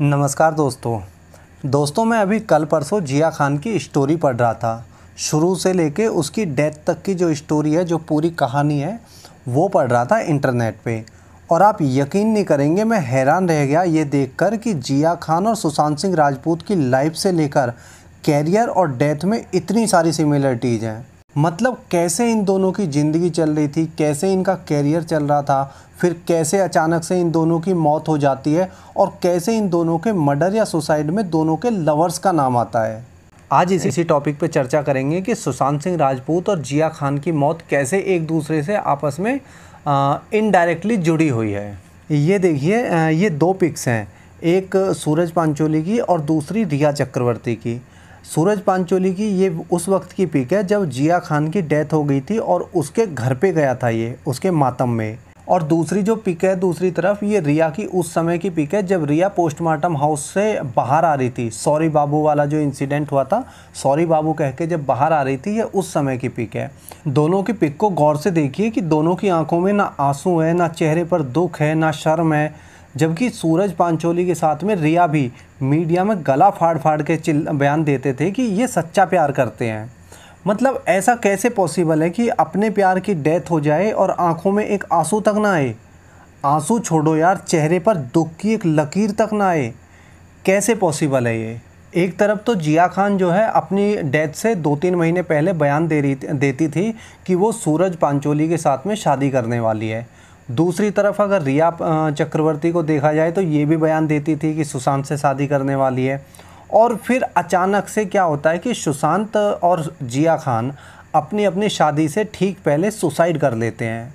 नमस्कार दोस्तों दोस्तों मैं अभी कल परसों जिया खान की स्टोरी पढ़ रहा था शुरू से लेके उसकी डेथ तक की जो स्टोरी है जो पूरी कहानी है वो पढ़ रहा था इंटरनेट पे और आप यकीन नहीं करेंगे मैं हैरान रह गया ये देखकर कि जिया खान और सुशांत सिंह राजपूत की लाइफ से लेकर कैरियर और डेथ में इतनी सारी सिमिलरिटीज़ हैं मतलब कैसे इन दोनों की ज़िंदगी चल रही थी कैसे इनका कैरियर चल रहा था फिर कैसे अचानक से इन दोनों की मौत हो जाती है और कैसे इन दोनों के मर्डर या सुसाइड में दोनों के लवर्स का नाम आता है आज इसी इसी टॉपिक पर चर्चा करेंगे कि सुशांत सिंह राजपूत और जिया खान की मौत कैसे एक दूसरे से आपस में इनडायरेक्टली जुड़ी हुई है ये देखिए ये दो पिक्स हैं एक सूरज पांचोली की और दूसरी रिया चक्रवर्ती की सूरज पांचोली की ये उस वक्त की पिक है जब जिया खान की डेथ हो गई थी और उसके घर पे गया था ये उसके मातम में और दूसरी जो पिक है दूसरी तरफ ये रिया की उस समय की पिक है जब रिया पोस्टमार्टम हाउस से बाहर आ रही थी सॉरी बाबू वाला जो इंसिडेंट हुआ था सॉरी बाबू कह के जब बाहर आ रही थी ये उस समय की पिक है दोनों की पिक को गौर से देखिए कि दोनों की आंखों में ना आंसू है ना चेहरे पर दुख है ना शर्म है जबकि सूरज पांचोली के साथ में रिया भी मीडिया में गला फाड़ फाड़ के चिल बयान देते थे कि ये सच्चा प्यार करते हैं मतलब ऐसा कैसे पॉसिबल है कि अपने प्यार की डेथ हो जाए और आंखों में एक आंसू तक ना आए आंसू छोड़ो यार चेहरे पर दुख की एक लकीर तक ना आए कैसे पॉसिबल है ये एक तरफ तो जिया खान जो है अपनी डेथ से दो तीन महीने पहले बयान दे रही देती थी कि वो सूरज पांचोली के साथ में शादी करने वाली है दूसरी तरफ अगर रिया चक्रवर्ती को देखा जाए तो ये भी बयान देती थी कि सुशांत से शादी करने वाली है और फिर अचानक से क्या होता है कि सुशांत और जिया खान अपनी अपनी शादी से ठीक पहले सुसाइड कर लेते हैं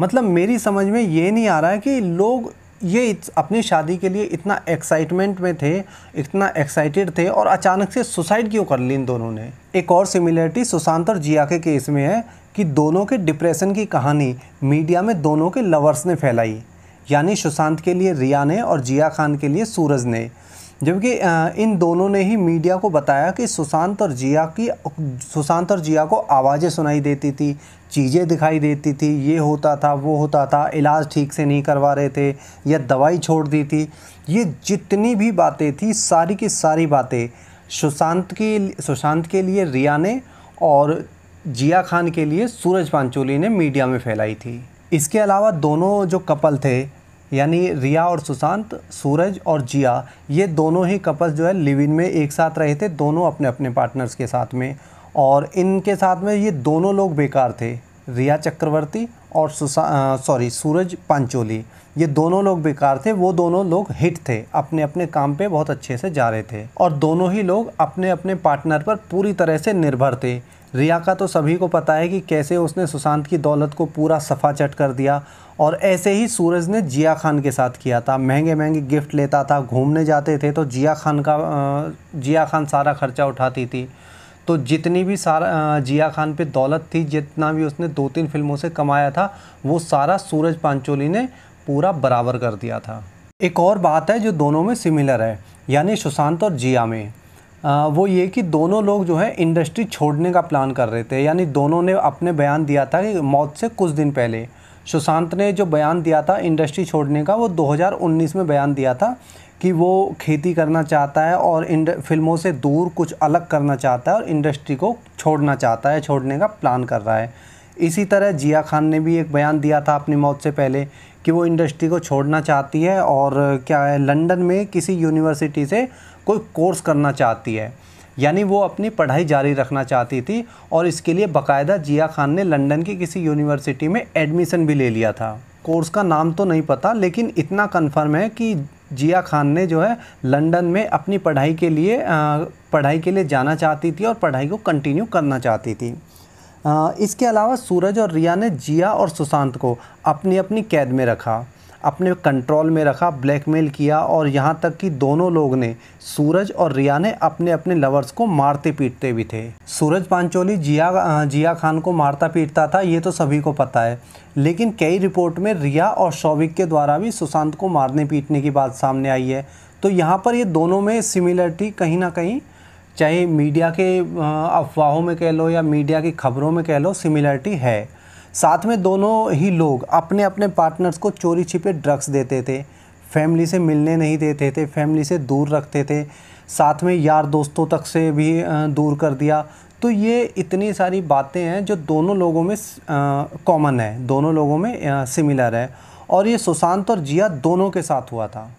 मतलब मेरी समझ में ये नहीं आ रहा है कि लोग ये अपनी शादी के लिए इतना एक्साइटमेंट में थे इतना एक्साइटेड थे और अचानक से सुसाइड क्यों कर ली इन दोनों ने एक और सिमिलरिटी सुशांत और जिया के केस में है कि दोनों के डिप्रेशन की कहानी मीडिया में दोनों के लवर्स ने फैलाई यानी सुशांत के लिए रिया ने और जिया खान के लिए सूरज ने जबकि इन दोनों ने ही मीडिया को बताया कि सुशांत और जिया की सुशांत और जिया को आवाज़ें सुनाई देती थी चीज़ें दिखाई देती थी ये होता था वो होता था इलाज ठीक से नहीं करवा रहे थे या दवाई छोड़ दी थी ये जितनी भी बातें थी सारी की सारी बातें सुशांत की सुशांत के लिए रिया ने और जिया खान के लिए सूरज पांचोली ने मीडिया में फैलाई थी इसके अलावा दोनों जो कपल थे यानी रिया और सुशांत सूरज और जिया ये दोनों ही कपल जो है लिव इन में एक साथ रहे थे दोनों अपने अपने पार्टनर्स के साथ में और इनके साथ में ये दोनों लोग बेकार थे रिया चक्रवर्ती और सॉरी सूरज पांचोली ये दोनों लोग बेकार थे वो दोनों लोग हिट थे अपने अपने काम पे बहुत अच्छे से जा रहे थे और दोनों ही लोग अपने अपने पार्टनर पर पूरी तरह से निर्भर थे रिया का तो सभी को पता है कि कैसे उसने सुशांत की दौलत को पूरा सफ़ा चट कर दिया और ऐसे ही सूरज ने जिया खान के साथ किया था महंगे महंगे गिफ्ट लेता था घूमने जाते थे तो जिया खान का जिया खान सारा खर्चा उठाती थी तो जितनी भी सारा जिया खान पे दौलत थी जितना भी उसने दो तीन फिल्मों से कमाया था वो सारा सूरज पांचोली ने पूरा बराबर कर दिया था एक और बात है जो दोनों में सिमिलर है यानी सुशांत और जिया में आ, वो ये कि दोनों लोग जो है इंडस्ट्री छोड़ने का प्लान कर रहे थे यानी दोनों ने अपने बयान दिया था कि मौत से कुछ दिन पहले सुशांत ने जो बयान दिया था इंडस्ट्री छोड़ने का वो 2019 में बयान दिया था कि वो खेती करना चाहता है और इंड फिल्मों से दूर कुछ अलग करना चाहता है और इंडस्ट्री को छोड़ना चाहता है छोड़ने का प्लान कर रहा है इसी तरह जिया खान ने भी एक बयान दिया था अपनी मौत से पहले कि वो इंडस्ट्री को छोड़ना चाहती है और क्या है लंदन में किसी यूनिवर्सिटी से कोई कोर्स करना चाहती है यानी वो अपनी पढ़ाई जारी रखना चाहती थी और इसके लिए बाकायदा जिया खान ने लंदन की किसी यूनिवर्सिटी में एडमिशन भी ले लिया था कोर्स का नाम तो नहीं पता लेकिन इतना कन्फर्म है कि जिया खान ने जो है लंदन में अपनी पढ़ाई के लिए पढ़ाई के लिए जाना चाहती थी और पढ़ाई को कंटिन्यू करना चाहती थी इसके अलावा सूरज और रिया ने जिया और सुशांत को अपनी अपनी कैद में रखा अपने कंट्रोल में रखा ब्लैकमेल किया और यहाँ तक कि दोनों लोग ने सूरज और रिया ने अपने अपने लवर्स को मारते पीटते भी थे सूरज पांचोली जिया जिया खान को मारता पीटता था ये तो सभी को पता है लेकिन कई रिपोर्ट में रिया और शौविक के द्वारा भी सुशांत को मारने पीटने की बात सामने आई है तो यहाँ पर ये दोनों में सिमिलरिटी कहीं ना कहीं चाहे मीडिया के अफवाहों में कह लो या मीडिया की खबरों में कह लो सिमिलरिटी है साथ में दोनों ही लोग अपने अपने पार्टनर्स को चोरी छिपे ड्रग्स देते थे फैमिली से मिलने नहीं देते थे फैमिली से दूर रखते थे साथ में यार दोस्तों तक से भी दूर कर दिया तो ये इतनी सारी बातें हैं जो दोनों लोगों में कॉमन है दोनों लोगों में सिमिलर है और ये सुशांत और जिया दोनों के साथ हुआ था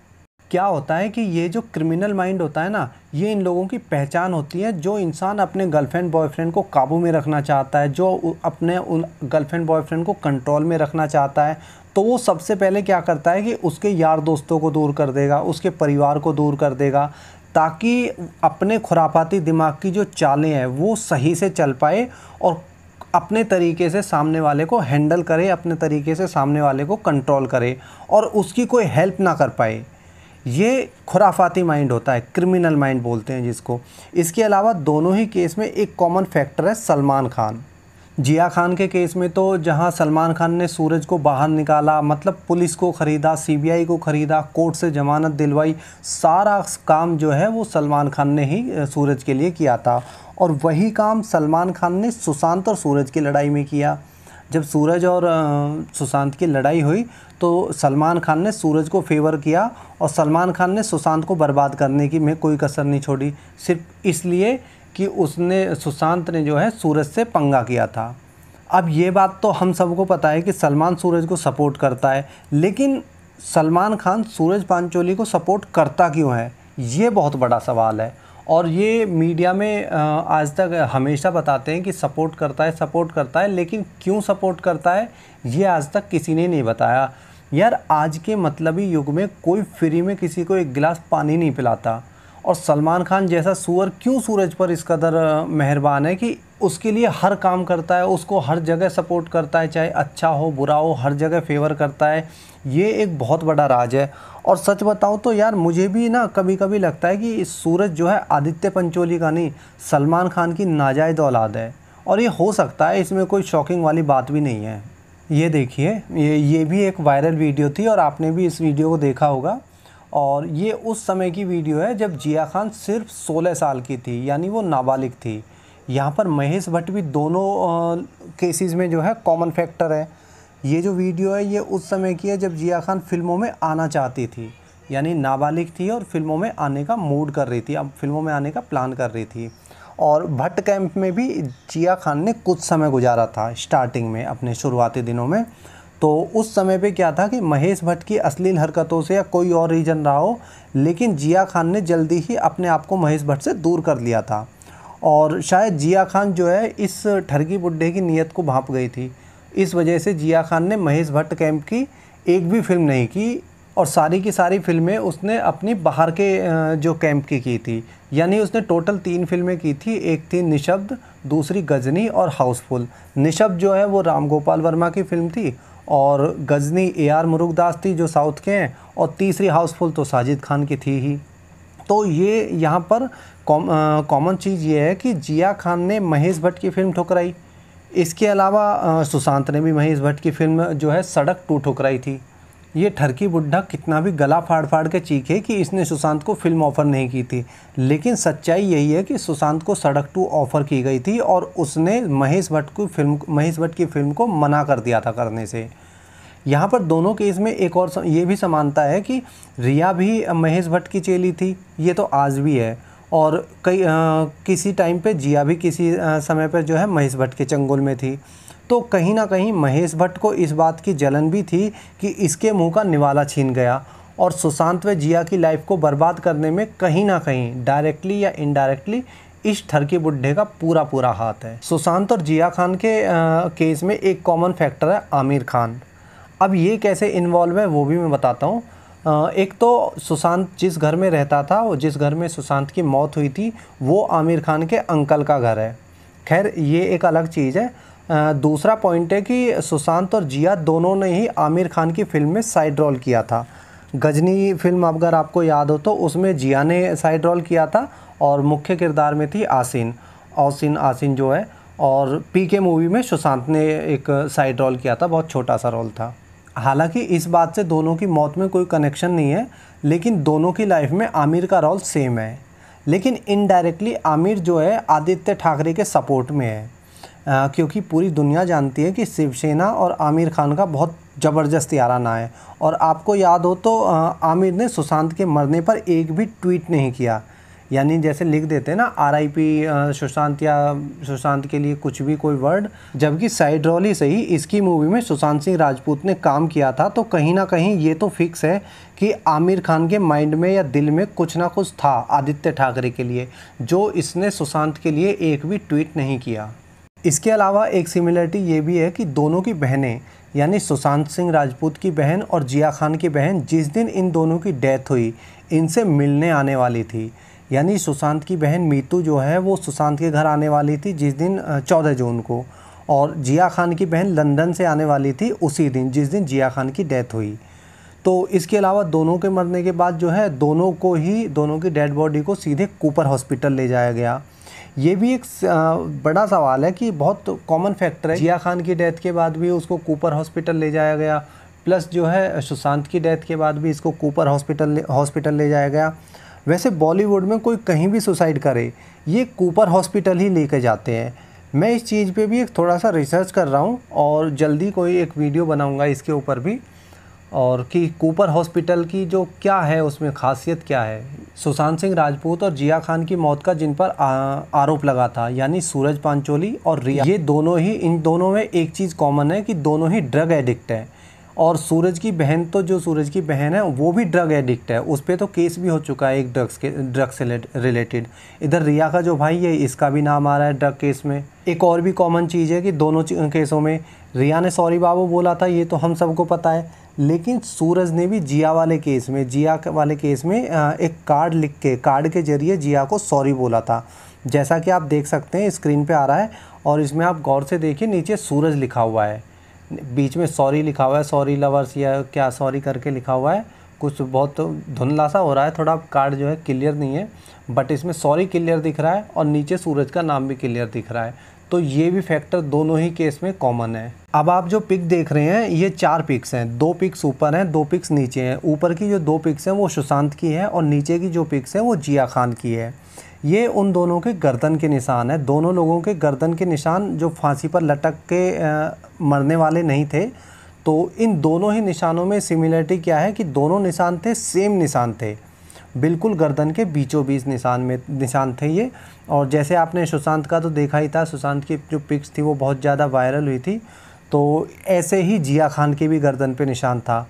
क्या होता है कि ये जो क्रिमिनल माइंड होता है ना ये इन लोगों की पहचान होती है जो इंसान अपने गर्लफ्रेंड बॉयफ्रेंड को काबू में रखना चाहता है जो अपने उन गर्लफ्रेंड बॉयफ्रेंड को कंट्रोल में रखना चाहता है तो वो सबसे पहले क्या करता है कि उसके यार दोस्तों को दूर कर देगा उसके परिवार को दूर कर देगा ताकि अपने खुरापाती दिमाग की जो चालें हैं वो सही से चल पाए और अपने तरीके से सामने वाले को हैंडल करे अपने तरीके से सामने वाले को कंट्रोल करे और उसकी कोई हेल्प ना कर पाए ये खुराफाती माइंड होता है क्रिमिनल माइंड बोलते हैं जिसको इसके अलावा दोनों ही केस में एक कॉमन फैक्टर है सलमान खान जिया खान के केस में तो जहां सलमान खान ने सूरज को बाहर निकाला मतलब पुलिस को ख़रीदा सीबीआई को ख़रीदा कोर्ट से जमानत दिलवाई सारा काम जो है वो सलमान खान ने ही सूरज के लिए किया था और वही काम सलमान खान ने सुशांत और सूरज की लड़ाई में किया जब सूरज और सुशांत की लड़ाई हुई तो सलमान खान ने सूरज को फेवर किया और सलमान खान ने सुशांत को बर्बाद करने की में कोई कसर नहीं छोड़ी सिर्फ इसलिए कि उसने सुशांत ने जो है सूरज से पंगा किया था अब ये बात तो हम सबको पता है कि सलमान सूरज को सपोर्ट करता है लेकिन सलमान खान सूरज पांचोली को सपोर्ट करता क्यों है ये बहुत बड़ा सवाल है और ये मीडिया में आज तक हमेशा बताते हैं कि सपोर्ट करता है सपोर्ट करता है लेकिन क्यों सपोर्ट करता है ये आज तक किसी ने नहीं बताया यार आज के मतलबी युग में कोई फ्री में किसी को एक गिलास पानी नहीं पिलाता और सलमान खान जैसा सुअर क्यों सूरज पर इस कदर मेहरबान है कि उसके लिए हर काम करता है उसको हर जगह सपोर्ट करता है चाहे अच्छा हो बुरा हो हर जगह फेवर करता है ये एक बहुत बड़ा राज है और सच बताऊँ तो यार मुझे भी ना कभी कभी लगता है कि इस सूरज जो है आदित्य पंचोली का नहीं सलमान खान की नाजायज औलाद है और ये हो सकता है इसमें कोई शॉकिंग वाली बात भी नहीं है ये देखिए ये ये भी एक वायरल वीडियो थी और आपने भी इस वीडियो को देखा होगा और ये उस समय की वीडियो है जब जिया खान सिर्फ 16 साल की थी यानी वो नाबालिग थी यहाँ पर महेश भट्ट भी दोनों केसेस में जो है कॉमन फैक्टर है ये जो वीडियो है ये उस समय की है जब जिया खान फिल्मों में आना चाहती थी यानी नाबालिग थी और फिल्मों में आने का मूड कर रही थी अब फिल्मों में आने का प्लान कर रही थी और भट्ट कैंप में भी जिया खान ने कुछ समय गुजारा था स्टार्टिंग में अपने शुरुआती दिनों में तो उस समय पे क्या था कि महेश भट्ट की अश्लील हरकतों से या कोई और रीजन रहा हो लेकिन जिया खान ने जल्दी ही अपने आप को महेश भट्ट से दूर कर लिया था और शायद जिया खान जो है इस ठरकी बुढ़े की नीयत को भाप गई थी इस वजह से जिया खान ने महेश भट्ट कैंप की एक भी फिल्म नहीं की और सारी की सारी फिल्में उसने अपनी बाहर के जो कैंप की की थी यानी उसने टोटल तीन फिल्में की थी एक थी निशब्द दूसरी गजनी और हाउसफुल निशब्द जो है वो राम गोपाल वर्मा की फिल्म थी और गजनी ए आर मुरुगदास थी जो साउथ के हैं और तीसरी हाउसफुल तो साजिद खान की थी ही तो ये यहाँ पर कॉमन चीज़ ये है कि जिया खान ने महेश भट्ट की फिल्म ठुकराई इसके अलावा सुशांत ने भी महेश भट्ट की फिल्म जो है सड़क टू ठुकराई थी ये ठरकी बुढ़ा कितना भी गला फाड़ फाड़ के चीखे कि इसने सुशांत को फिल्म ऑफ़र नहीं की थी लेकिन सच्चाई यही है कि सुशांत को सड़क टू ऑफ़र की गई थी और उसने महेश भट्ट को फिल्म महेश भट्ट की फिल्म को मना कर दिया था करने से यहाँ पर दोनों केस में एक और ये भी समानता है कि रिया भी महेश भट्ट की चेली थी ये तो आज भी है और कई किसी टाइम पर जिया भी किसी आ, समय पर जो है महेश भट्ट के चंगुल में थी तो कहीं ना कहीं महेश भट्ट को इस बात की जलन भी थी कि इसके मुंह का निवाला छीन गया और सुशांत व जिया की लाइफ को बर्बाद करने में कहीं ना कहीं डायरेक्टली या इनडायरेक्टली इस ठरकी बुढ़े का पूरा पूरा हाथ है सुशांत और जिया खान के आ, केस में एक कॉमन फैक्टर है आमिर खान अब ये कैसे इन्वॉल्व है वो भी मैं बताता हूँ एक तो सुशांत जिस घर में रहता था और जिस घर में सुशांत की मौत हुई थी वो आमिर खान के अंकल का घर है खैर ये एक अलग चीज़ है दूसरा पॉइंट है कि सुशांत और जिया दोनों ने ही आमिर खान की फिल्म में साइड रोल किया था गजनी फिल्म अगर आपको याद हो तो उसमें जिया ने साइड रोल किया था और मुख्य किरदार में थी आसिन औसिन आसिन जो है और पी के मूवी में सुशांत ने एक साइड रोल किया था बहुत छोटा सा रोल था हालांकि इस बात से दोनों की मौत में कोई कनेक्शन नहीं है लेकिन दोनों की लाइफ में आमिर का रोल सेम है लेकिन इनडायरेक्टली आमिर जो है आदित्य ठाकरे के सपोर्ट में है क्योंकि पूरी दुनिया जानती है कि शिवसेना और आमिर खान का बहुत ज़बरदस्त याराना है और आपको याद हो तो आमिर ने सुशांत के मरने पर एक भी ट्वीट नहीं किया यानी जैसे लिख देते हैं ना आर आई पी सुशांत या सुशांत के लिए कुछ भी कोई वर्ड जबकि साइड रॉली से ही इसकी मूवी में सुशांत सिंह राजपूत ने काम किया था तो कहीं ना कहीं ये तो फिक्स है कि आमिर खान के माइंड में या दिल में कुछ ना कुछ था आदित्य ठाकरे के लिए जो इसने सुशांत के लिए एक भी ट्वीट नहीं किया इसके अलावा एक सिमिलरिटी ये भी है कि दोनों की बहनें यानी सुशांत सिंह राजपूत की बहन और जिया खान की बहन जिस दिन इन दोनों की डेथ हुई इनसे मिलने आने वाली थी यानी सुशांत की बहन मीतू जो है वो सुशांत के घर आने वाली थी जिस दिन चौदह जून को और जिया खान की बहन लंदन से आने वाली थी उसी दिन जिस दिन जिया खान की डेथ हुई तो इसके अलावा दोनों के मरने के बाद जो है दोनों को ही दोनों की डेड बॉडी को सीधे कूपर हॉस्पिटल ले जाया गया ये भी एक बड़ा सवाल है कि बहुत कॉमन फैक्टर है जिया खान की डेथ के बाद भी उसको कूपर हॉस्पिटल ले जाया गया प्लस जो है सुशांत की डेथ के बाद भी इसको कूपर हॉस्पिटल हॉस्पिटल ले जाया गया वैसे बॉलीवुड में कोई कहीं भी सुसाइड करे ये कूपर हॉस्पिटल ही लेके जाते हैं मैं इस चीज़ पे भी एक थोड़ा सा रिसर्च कर रहा हूँ और जल्दी कोई एक वीडियो बनाऊँगा इसके ऊपर भी और कि कूपर हॉस्पिटल की जो क्या है उसमें खासियत क्या है सुशांत सिंह राजपूत और जिया खान की मौत का जिन पर आरोप लगा था यानी सूरज पांचोली और रिया ये दोनों ही इन दोनों में एक चीज़ कॉमन है कि दोनों ही ड्रग एडिक्ट हैं और सूरज की बहन तो जो सूरज की बहन है वो भी ड्रग एडिक्ट है उस पर तो केस भी हो चुका है एक ड्रग्स के ड्रग से रिलेटेड इधर रिया का जो भाई है इसका भी नाम आ रहा है ड्रग केस में एक और भी कॉमन चीज़ है कि दोनों केसों में रिया ने सॉरी बाबू बोला था ये तो हम सबको पता है लेकिन सूरज ने भी जिया वाले केस में जिया वाले केस में एक कार्ड लिख के कार्ड के जरिए जिया को सॉरी बोला था जैसा कि आप देख सकते हैं स्क्रीन पे आ रहा है और इसमें आप गौर से देखिए नीचे सूरज लिखा हुआ है बीच में सॉरी लिखा हुआ है सॉरी लवर्स या क्या सॉरी करके लिखा हुआ है कुछ बहुत धुंधला सा हो रहा है थोड़ा कार्ड जो है क्लियर नहीं है बट इसमें सॉरी क्लियर दिख रहा है और नीचे सूरज का नाम भी क्लियर दिख रहा है तो ये भी फैक्टर दोनों ही केस में कॉमन है अब आप जो पिक देख रहे हैं ये चार पिक्स हैं दो पिक्स ऊपर हैं दो पिक्स नीचे हैं ऊपर की जो दो पिक्स हैं वो सुशांत की है और नीचे की जो पिक्स हैं वो जिया खान की है ये उन दोनों के गर्दन के निशान हैं दोनों लोगों के गर्दन के निशान जो फांसी पर लटक के आ, मरने वाले नहीं थे तो इन दोनों ही निशानों में सिमिलरिटी क्या है कि दोनों निशान थे सेम निशान थे बिल्कुल गर्दन के बीचों बीच निशान में निशान थे ये और जैसे आपने सुशांत का तो देखा ही था सुशांत की जो पिक्स थी वो बहुत ज़्यादा वायरल हुई थी तो ऐसे ही जिया खान के भी गर्दन पे निशान था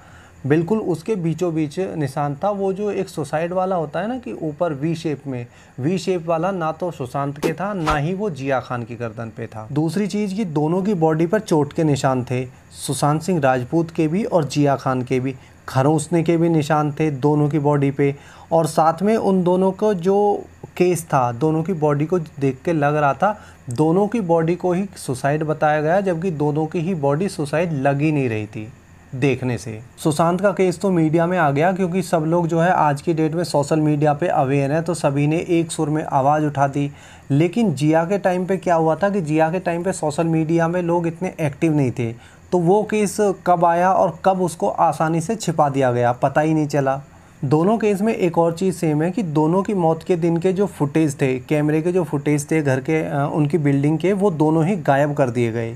बिल्कुल उसके बीचों बीच निशान था वो जो एक सुसाइड वाला होता है ना कि ऊपर वी शेप में वी शेप वाला ना तो सुशांत के था ना ही वो जिया खान की गर्दन पे था दूसरी चीज़ ये दोनों की बॉडी पर चोट के निशान थे सुशांत सिंह राजपूत के भी और जिया खान के भी खरोसने के भी निशान थे दोनों की बॉडी पे और साथ में उन दोनों को जो केस था दोनों की बॉडी को देख के लग रहा था दोनों की बॉडी को ही सुसाइड बताया गया जबकि दोनों की ही बॉडी सुसाइड लग ही नहीं रही थी देखने से सुशांत का केस तो मीडिया में आ गया क्योंकि सब लोग जो है आज की डेट में सोशल मीडिया पे अवेयर हैं तो सभी ने एक सुर में आवाज़ उठा दी लेकिन जिया के टाइम पे क्या हुआ था कि जिया के टाइम पे सोशल मीडिया में लोग इतने एक्टिव नहीं थे तो वो केस कब आया और कब उसको आसानी से छिपा दिया गया पता ही नहीं चला दोनों केस में एक और चीज़ सेम है कि दोनों की मौत के दिन के जो फुटेज थे कैमरे के जो फुटेज थे घर के उनकी बिल्डिंग के वो दोनों ही गायब कर दिए गए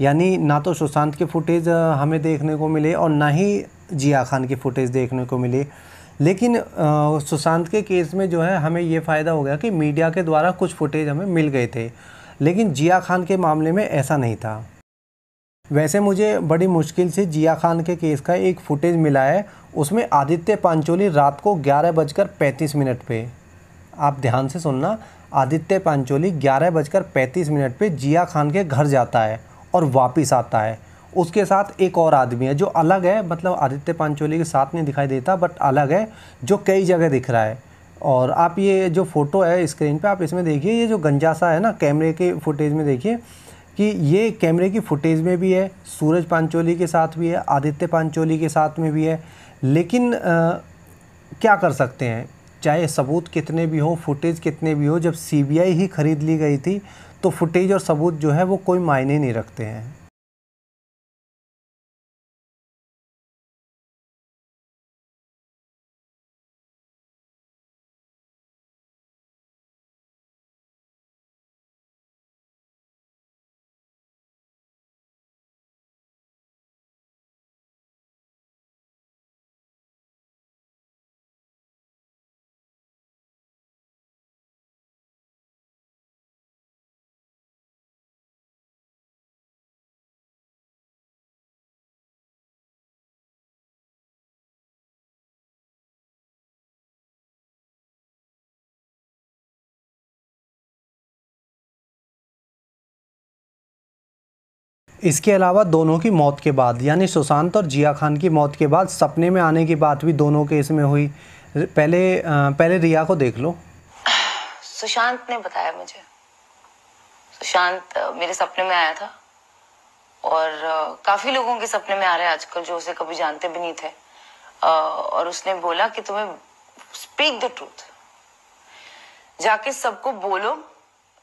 यानी ना तो सुशांत के फ़ुटेज हमें देखने को मिले और ना ही जिया खान की फ़ुटेज देखने को मिली लेकिन सुशांत के केस में जो है हमें ये फ़ायदा हो गया कि मीडिया के द्वारा कुछ फुटेज हमें मिल गए थे लेकिन जिया खान के मामले में ऐसा नहीं था वैसे मुझे बड़ी मुश्किल से जिया खान के केस का एक फुटेज मिला है उसमें आदित्य पांचोली रात को ग्यारह बजकर पैंतीस मिनट पे आप ध्यान से सुनना आदित्य पांचोली ग्यारह बजकर पैंतीस मिनट पे जिया खान के घर जाता है और वापस आता है उसके साथ एक और आदमी है जो अलग है मतलब आदित्य पांचोली के साथ नहीं दिखाई देता बट अलग है जो कई जगह दिख रहा है और आप ये जो फ़ोटो है स्क्रीन पे आप इसमें देखिए ये जो गंजासा है ना कैमरे के फुटेज में देखिए कि ये कैमरे की फुटेज में भी है सूरज पांचोली के साथ भी है आदित्य पांचोली के साथ में भी है लेकिन आ, क्या कर सकते हैं चाहे सबूत कितने भी हो फुटेज कितने भी हो जब सीबीआई ही ख़रीद ली गई थी तो फुटेज और सबूत जो है वो कोई मायने नहीं रखते हैं इसके अलावा दोनों की मौत के बाद यानी सुशांत और जिया खान की मौत के बाद सपने में आने की बात भी दोनों के इसमें हुई पहले पहले रिया को देख लो सुशांत ने बताया मुझे सुशांत मेरे सपने में आया था और काफी लोगों के सपने में आ रहे हैं आजकल जो उसे कभी जानते भी नहीं थे और उसने बोला कि तुम्हें स्पीक द ट्रूथ जाके सबको बोलो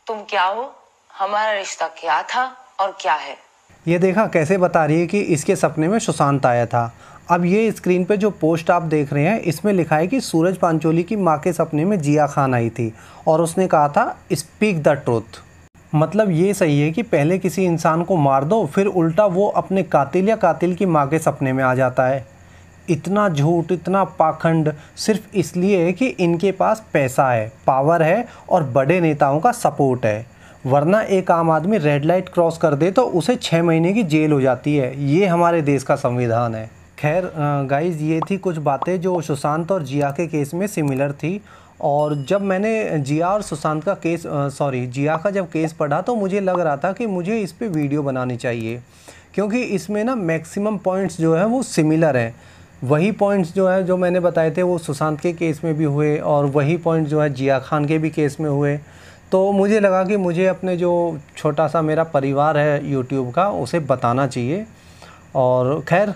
तुम क्या हो हमारा रिश्ता क्या था और क्या है ये देखा कैसे बता रही है कि इसके सपने में सुशांत आया था अब ये स्क्रीन पे जो पोस्ट आप देख रहे हैं इसमें लिखा है कि सूरज पांचोली की माँ के सपने में जिया खान आई थी और उसने कहा था स्पीक द ट्रूथ मतलब ये सही है कि पहले किसी इंसान को मार दो फिर उल्टा वो अपने कातिल या कातिल की माँ के सपने में आ जाता है इतना झूठ इतना पाखंड सिर्फ इसलिए है कि इनके पास पैसा है पावर है और बड़े नेताओं का सपोर्ट है वरना एक आम आदमी रेड लाइट क्रॉस कर दे तो उसे छः महीने की जेल हो जाती है ये हमारे देश का संविधान है खैर गाइज ये थी कुछ बातें जो सुशांत और जिया के केस में सिमिलर थी और जब मैंने जिया और सुशांत का केस सॉरी जिया का जब केस पढ़ा तो मुझे लग रहा था कि मुझे इस पर वीडियो बनानी चाहिए क्योंकि इसमें ना मैक्सिमम पॉइंट्स जो है वो सिमिलर हैं वही पॉइंट्स जो है जो मैंने बताए थे वो सुशांत के केस में भी हुए और वही पॉइंट्स जो है जिया खान के भी केस में हुए तो मुझे लगा कि मुझे अपने जो छोटा सा मेरा परिवार है यूट्यूब का उसे बताना चाहिए और खैर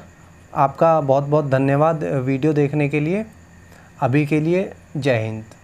आपका बहुत बहुत धन्यवाद वीडियो देखने के लिए अभी के लिए जय हिंद